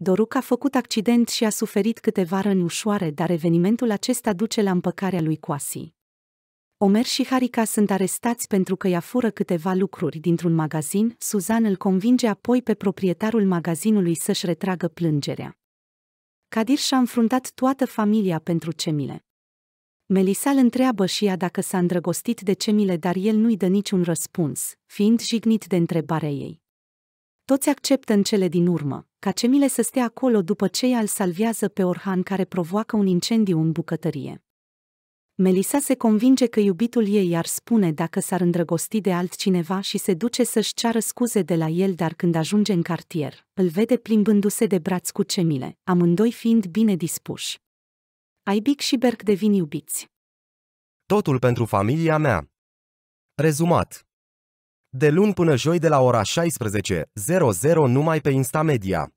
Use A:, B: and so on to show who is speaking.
A: Doruc a făcut accident și a suferit câteva răni ușoare, dar evenimentul acesta duce la împăcarea lui Coasi. Omer și Harica sunt arestați pentru că ia fură câteva lucruri dintr-un magazin, Suzan îl convinge apoi pe proprietarul magazinului să-și retragă plângerea. Kadir și-a înfruntat toată familia pentru Cemile. Melisa îl întreabă și ea dacă s-a îndrăgostit de Cemile, dar el nu-i dă niciun răspuns, fiind jignit de întrebarea ei. Toți acceptă în cele din urmă ca cemile să stea acolo după ce ea îl salvează pe Orhan care provoacă un incendiu în bucătărie. Melisa se convinge că iubitul ei ar spune dacă s-ar îndrăgosti de altcineva și se duce să-și ceară scuze de la el, dar când ajunge în cartier, îl vede plimbându-se de braț cu cemile, amândoi fiind bine dispuși. Aibic și Berg devin iubiți.
B: Totul pentru familia mea. Rezumat de luni până joi de la ora 16.00 numai pe Instamedia.